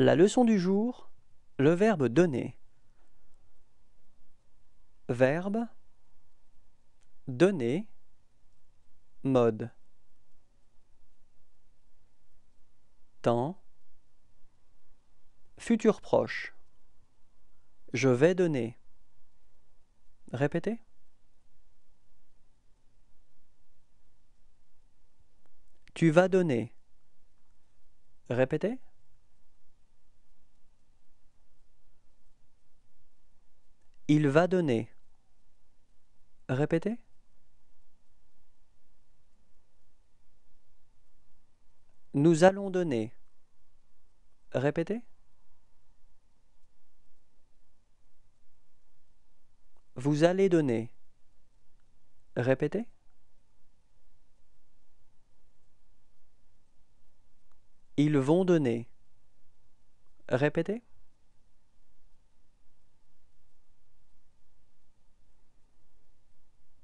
La leçon du jour, le verbe donner. Verbe donner mode temps futur proche je vais donner répétez tu vas donner répétez Il va donner. Répétez. Nous allons donner. Répétez. Vous allez donner. Répétez. Ils vont donner. Répétez.